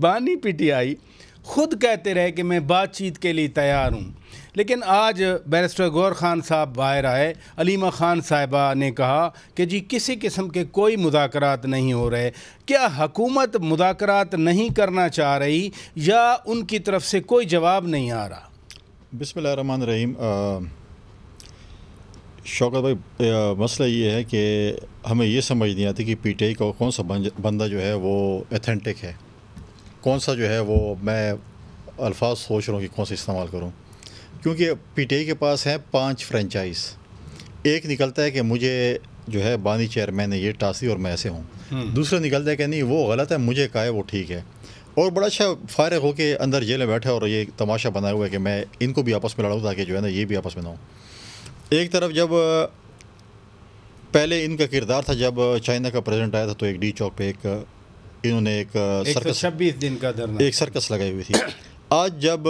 बानी पीटीआई खुद कहते रहे कि मैं बातचीत के लिए तैयार हूँ लेकिन आज बैरिस्टर गौर खान साहब बाहर आए अलीमा खान साहबा ने कहा कि जी किसी किस्म के कोई मुदाकरात नहीं हो रहे क्या हकूमत मुदाकरात नहीं करना चाह रही या उनकी तरफ से कोई जवाब नहीं आ रहा बिस्मिल रहीम शौकत भाई मसला ये है कि हमें ये समझ नहीं आती कि पीटीआई का कौन सा बंदा जो है वो एथेंटिक है कौन सा जो है वो मैं अल्फाज सोच रहा हूँ कि कौन सा इस्तेमाल करूँ क्योंकि पीटीआई के पास हैं पांच फ्रेंचाइज एक निकलता है कि मुझे जो है बानी चेयरमैन ने ये टासी और मैं ऐसे हूँ हम्म। दूसरा निकलता है कि नहीं वो गलत है मुझे कहा है वो ठीक है और बड़ा अच्छा फारग होकर अंदर जेल में बैठा और ये तमाशा बनाया हुआ है कि मैं इनको भी आपस में लड़ाऊँ ताकि जो है ना ये भी आपस में ना हो एक तरफ जब पहले इनका किरदार था जब चाइना का प्रेजेंट आया था तो एक डी चौक पे एक इन्होंने एक सर्कस छब्बीस दिन का धरना एक सर्कस लगाई हुई थी आज जब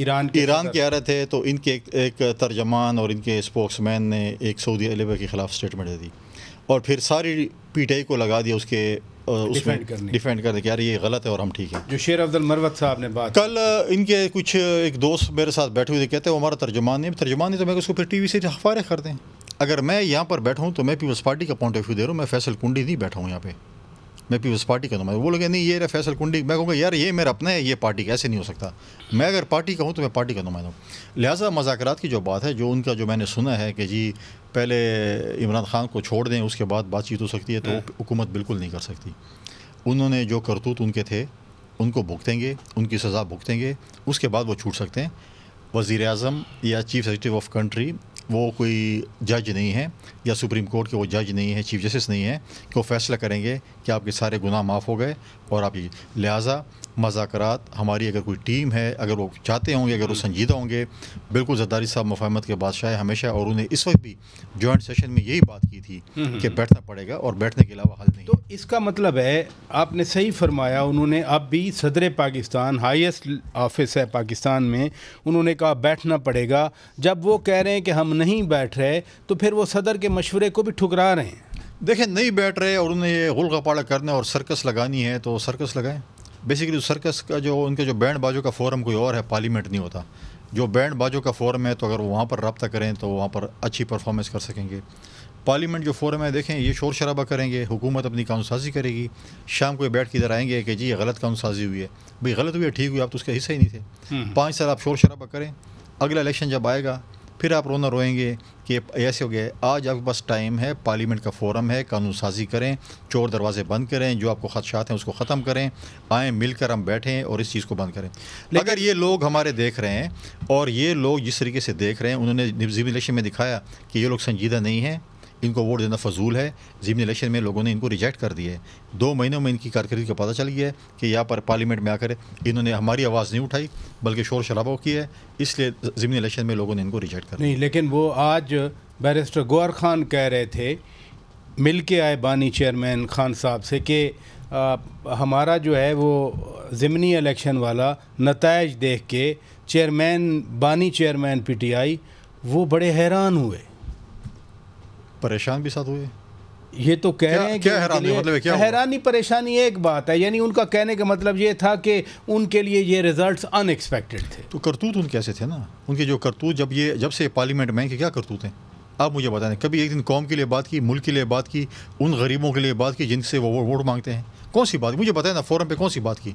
ईरान ईरान के आ रहे थे तो इनके एक, एक तर्जमान और इनके स्पोक्समैन ने एक सऊदी अरब के ख़िलाफ़ स्टेटमेंट दे दी और फिर सारी पीटीआई को लगा दिया उसके उसमें डिफेंड करने के यार ये गलत है और हम ठीक है जो शेर अफजल मरवत साहब ने बात कल इनके कुछ एक दोस्त मेरे साथ बैठे हुए थे कहते हैं हमारा तर्जमान नहीं तर्जमान नहीं तो मैं उसको फिर टी वी से फारग कर दें अगर मैं यहाँ पर हूँ तो मैं पीपल्स पार्टी का पॉइंट ऑफ व्यू दे रहा हूँ मैं फैसल कुंडी नहीं बैठा हूँ यहाँ पर मैं पीपल्स पार्टी का मैं वो लोग नहीं ये रहा फैसल कुंडी मैं कहूँगा यार ये मेरा अपना है ये पार्टी कैसे नहीं हो सकता मैं अगर पार्टी कहूँ तो मैं पार्टी करूँ मैडम लिहाजा मजाकरात की जो बात है जो उनका जो मैंने सुना है कि जी पहले इमरान खान को छोड़ दें उसके बाद बातचीत हो सकती है तो हम्म। हुकूमत बिल्कुल नहीं कर सकती उन्होंने जो करतूत उनके थे उनको भुगतेंगे उनकी सज़ा भुगतेंगे उसके बाद वो छूट सकते हैं वजीर अजम या चीफ सेक्रेटरी ऑफ कंट्री वो कोई जज नहीं है या सुप्रीम कोर्ट के वो जज नहीं है चीफ जस्टिस नहीं है कि वो फैसला करेंगे कि आपके सारे गुनाह माफ़ हो गए और आप लिहाजा मजाकर हमारी अगर कोई टीम है अगर वो चाहते होंगे अगर वो हम्म। संजीदा होंगे बिल्कुल जरदारी साहब मुफाहमत के बादशाह हमेशा और उन्हें इस वक्त भी जॉइंट सेशन में यही बात की थी हम्म, हम्म, कि बैठना पड़ेगा और बैठने के अलावा हल नहीं तो इसका मतलब है आपने सही फरमाया उन्होंने अब भी सदर पाकिस्तान हाइस्ट ऑफिस है पाकिस्तान में उन्होंने कहा बैठना पड़ेगा जब वो कह रहे हैं कि हम नहीं बैठ रहे तो फिर वो सदर के मशवरे को भी ठुकरा रहे हैं देखें नहीं बैठ रहे और उन्हें ये गुल गपाड़ा करने और सर्कस लगानी है तो सर्कस लगाएं बेसिकली सर्कस का जो उनके जो बैंड बाजों का फोरम कोई और है पार्लीमेंट नहीं होता जो बैंड बाजों का फोरम है तो अगर वो वहाँ पर रबता करें तो वहाँ पर अच्छी परफॉर्मेंस कर सकेंगे पार्लीमेंट जो फोरम है देखें ये शोर शराबा करेंगे हुकूमत अपनी कानून साजी करेगी शाम को बैठ के इधर आएंगे कि जी ये गलत कानून साजी हुई है भाई गलत हुई है ठीक हुई आप तो उसका हिस्सा ही नहीं थे हम्म। पाँच साल आप शोर शराबा करें अगला इलेक्शन जब आएगा फिर आप रोना रोएंगे कि ऐसे हो गया आज आपके पास टाइम है पार्लियामेंट का फोरम है कानून साजी करें चोर दरवाजे बंद करें जो आपको खदशात हैं उसको ख़त्म करें आएँ मिलकर हम बैठें और इस चीज़ को बंद करें अगर ये लोग हमारे देख रहे हैं और ये लोग जिस तरीके से देख रहे हैं उन्होंने निजी इलेक्शन में दिखाया कि ये लोग संजीदा नहीं हैं इनको वोट देना फजूल है ज़िमनी इलेक्शन में लोगों ने इनको रिजेक्ट कर दिया है दो महीनों में इनकी कारकर्दगी का पता चल गया है कि यहाँ पर पार्लियामेंट में आकर इन्होंने हमारी आवाज़ नहीं उठाई बल्कि शोर शराबा की है इसलिए ज़मनी इलेक्शन में लोगों ने इनको रिजेक्ट कर नहीं लेकिन वो आज बैरिस्टर गौर खान कह रहे थे मिल के आए बानी चेयरमैन खान साहब से कि हमारा जो है वो ज़मनी इलेक्शन वाला नतज देख के चेयरमैन बानी चेयरमैन पीटीआई वो बड़े हैरान हुए परेशान भी साथ हुए ये तो कह रहे हैं क्या हैरानी मतलब क्या हैरानी परेशानी एक बात है यानी उनका कहने का मतलब ये था कि उनके लिए ये रिजल्ट्स अनएक्सपेक्टेड थे तो करतूत उनके ऐसे थे ना उनके जो करतूत जब ये जब से पार्लियामेंट में क्या करतूत हैं आप मुझे बताएं कभी एक दिन कौम के लिए बात की मुल्क के लिए बात की उन गरीबों के लिए बात की जिनसे वो वोट मांगते हैं कौन सी बात मुझे बताया ना फोरम पर कौन सी बात की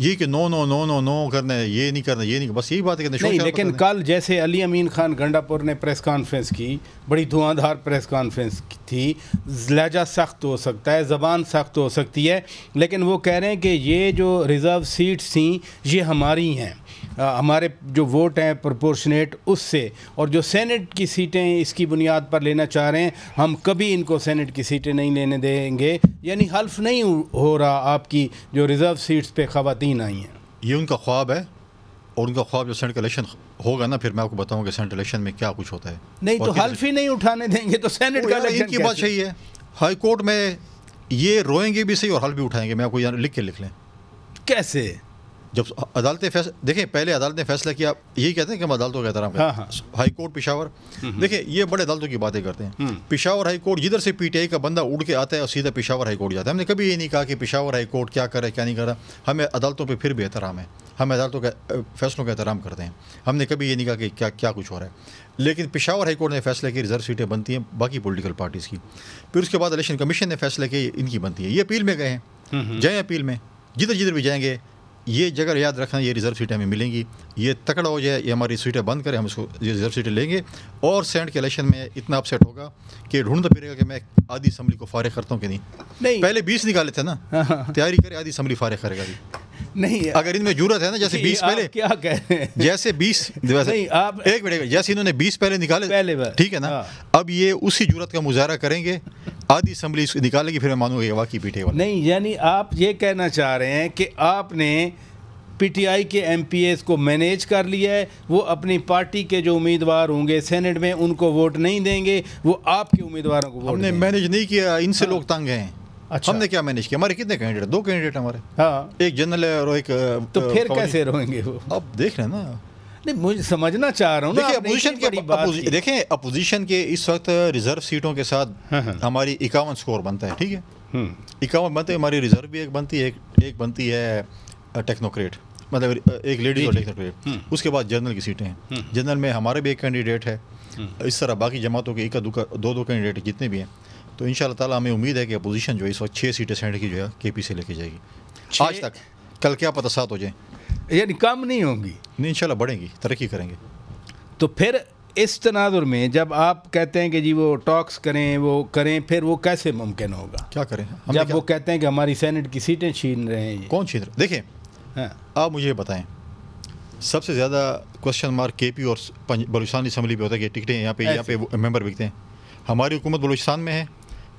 ये कि no no no no no करना है ये नहीं करना ये नहीं बस यही बात करना नहीं लेकिन कल जैसे अली अमीन खान गंडापुर ने प्रेस कॉन्फ्रेंस की बड़ी धुआंधार प्रेस कॉन्फ्रेंस थी लहजा सख्त हो सकता है ज़बान सख्त हो सकती है लेकिन वो कह रहे हैं कि ये जो रिज़र्व सीट्स थी ये हमारी हैं हमारे जो वोट हैं प्रोपोर्शनेट उससे और जो सेनेट की सीटें इसकी बुनियाद पर लेना चाह रहे हैं हम कभी इनको सेनेट की सीटें नहीं लेने देंगे यानी हल्फ नहीं हो रहा आपकी जो रिज़र्व सीट्स पे ख़वान आई हैं ये उनका ख्वाब है और उनका ख्वाब जो सेंट इलेक्शन होगा ना फिर मैं आपको बताऊं कि सेंट इलेक्शन में क्या कुछ होता है नहीं तो हल्फ ही नहीं उठाने देंगे तो सेनेट का इलेक्शन की बात सही है हाई कोर्ट में ये रोएंगे भी सही और हल्फ भी उठाएंगे मैं आपको यहाँ लिख के लिख लें कैसे जब अदालत फैसला देखें पहले अदालत ने फैसला किया यही कहते हैं कि हम अदालतों का एहतराम हाँ, हाँ। हाई कोर्ट पिशावर हम्म, हम्म। देखिए ये बड़े अदालतों की बातें करते हैं हम्म। पिशावर हाई कोर्ट जिधर से पीटीआई का बंदा उड़ के आता है और सीधा पिशावर हाई कोर्ट जाता है हमने कभी ये नहीं कहा कि पिशावर हाई कोर्ट क्या करे क्या नहीं कर हमें अदालतों पर फिर भी एहतराम है हम अदालतों के फैसलों का एहतराम करते हैं हमने कभी ये नहीं कहा कि क्या क्या कुछ हो रहा है लेकिन पिशावर हाईकोर्ट ने फैसला किया रिजर्व सीटें बनती हैं बाकी पॉलिटिकल पार्टीज़ की फिर उसके बाद इलेक्शन कमीशन ने फैसला किया इनकी बनती है ये अपील में गए हैं जय अपील में जिधर जिधर भी जाएंगे ये जगह याद रखना ये रिज़र्व सीटें हमें मिलेंगी ये तकड़ा हो जाए ये हमारी सीटें बंद करें हम इसको ये रिज़र्व सीटें लेंगे और सेंट के इलेक्शन में इतना अपसेट होगा कि ढूंढना फिरेगा तो कि मैं आधी असम्बली को फारिग करता हूँ कि नहीं नहीं पहले बीस निकाले थे ना तैयारी करे आधी असम्बली फारिग करेगा नहीं अगर इनमें जरूरत है ना जैसे बीस पहले क्या कह रहे हैं जैसे बीस नहीं आप एक मिनट जैसे इन्होंने बीस पहले निकाले पहले ठीक है ना हाँ। अब ये उसी जरूरत का मुजाहरा करेंगे आधी असम्बली निकालेगी फिर मानो मानूंगा वाकई पीटे वाला नहीं यानी आप ये कहना चाह रहे हैं कि आपने पीटीआई के एमपीएस को मैनेज कर लिया है वो अपनी पार्टी के जो उम्मीदवार होंगे सेनेट में उनको वोट नहीं देंगे वो आपके उम्मीदवारों को हमने मैनेज नहीं किया इनसे हाँ। लोग तंग हैं अच्छा हमने क्या मैनेज किया हमारे कितने कैंडिडेट दो कैंडिडेट हमारे हाँ एक जनरल है और एक तो फिर कैसे रहेंगे वो अब देख रहे हैं ना नहीं मुझे समझना चाह रहा हूँ अपोजिशन देखें अपोजिशन के इस वक्त रिजर्व सीटों के साथ हाँ, हाँ। हमारी इक्यावन स्कोर बनता है ठीक है हम्म। इक्यावन बनते हैं हमारी रिजर्व भी एक बनती है एक, बनती है टेक्नोक्रेट मतलब एक लेडीज और टेक्नोक्रेट हम्म। उसके बाद जनरल की सीटें हैं जनरल हम्म। में हमारे भी एक कैंडिडेट है इस तरह बाकी जमातों के इक्का दो दो कैंडिडेट जितने भी हैं तो इन ताला हमें उम्मीद है कि अपोजिशन जो है इस वक्त छः सीटें सेंट की जो है के पी से लेके जाएगी आज तक कल क्या पता सात हो जाए यानी कम नहीं होंगी नहीं इंशाल्लाह बढ़ेंगी तरक्की करेंगे तो फिर इस तनाजुर में जब आप कहते हैं कि जी वो टॉक्स करें वो करें फिर वो कैसे मुमकिन होगा क्या करें जब क्या? वो कहते हैं कि हमारी सेनेट की सीटें छीन रहे हैं कौन छीन रहे देखें हाँ। आप मुझे बताएं सबसे ज़्यादा क्वेश्चन मार्क के पी और बलूचिस्तान इसम्बली पे होता है कि टिकटें यहाँ पे यहाँ पे मेंबर बिकते हैं हमारी हुकूमत बलूचिस्तान में है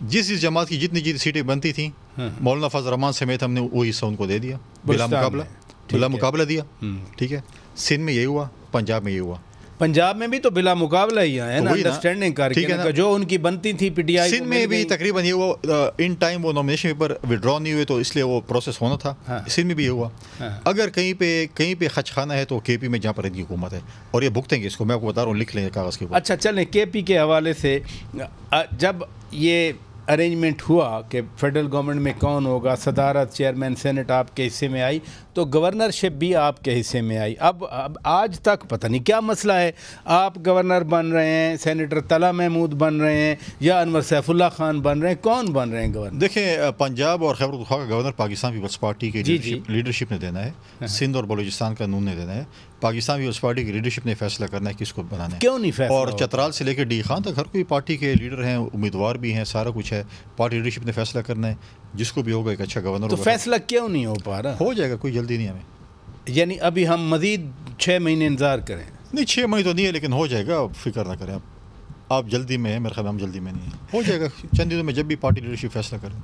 जिस जिस जमात की जितनी जितनी सीटें बनती थी हाँ। मौलाना फजल रहमान समेत हमने वही हिस्सा उनको दे दिया बिला मुकाबला बिला मुकाबला दिया हम्म। ठीक है सिंध में ये हुआ पंजाब में ये हुआ पंजाब में भी तो बिला मुकाबला ही है तो ना अंडरस्टैंडिंग कर जो उनकी बनती थी पीटीआई सिंध में भी तकरीबन ये वो इन टाइम वो नॉमिनेशन पेपर विड्रॉ नहीं हुए तो इसलिए वो प्रोसेस होना था हाँ। सिंध में भी ये हुआ हाँ। अगर कहीं पे कहीं पे खच खाना है तो के पी में जहाँ पर इनकी हुकूमत है और ये भुगतेंगे इसको मैं आपको बता रहा हूँ लिख लेंगे कागज़ के अच्छा चलें के पी के हवाले से जब ये अरेंजमेंट हुआ कि फेडरल गवर्नमेंट में कौन होगा सदारत चेयरमैन सेनेट आपके हिस्से में आई तो गवर्नरशिप भी आपके हिस्से में आई अब अब आज तक पता नहीं क्या मसला है आप गवर्नर बन रहे हैं सेनेटर तला महमूद बन रहे हैं या अनवर सैफुल्ला खान बन रहे हैं कौन बन रहे हैं गवर्नर देखें पंजाब और खैबर का गवर्नर पाकिस्तान पीपल्स पार्टी के लीडरशिप ने देना है हाँ, हाँ। सिंध और बलोचिस्तान का नून ने देना है पाकिस्तान पीपल्स पार्टी की लीडरशिप ने फैसला करना है किसको बनाना है क्यों नहीं फैसला और चतराल से लेकर डी खान तक हर कोई पार्टी के लीडर हैं उम्मीदवार भी हैं सारा कुछ है है पार्टी लीडरशिप ने फैसला करना है जिसको भी होगा एक अच्छा गवर्नर तो फैसला क्यों नहीं हो पा रहा हो जाएगा कोई जल्दी नहीं हमें यानी अभी हम मज़ीद छः महीने इंतज़ार करें नहीं छः महीने तो नहीं है लेकिन हो जाएगा आप फिक्र ना करें आप जल्दी में हैं मेरे ख्याल हम जल्दी में नहीं है हो जाएगा चंद दिनों में जब भी पार्टी लीडरशिप फैसला करें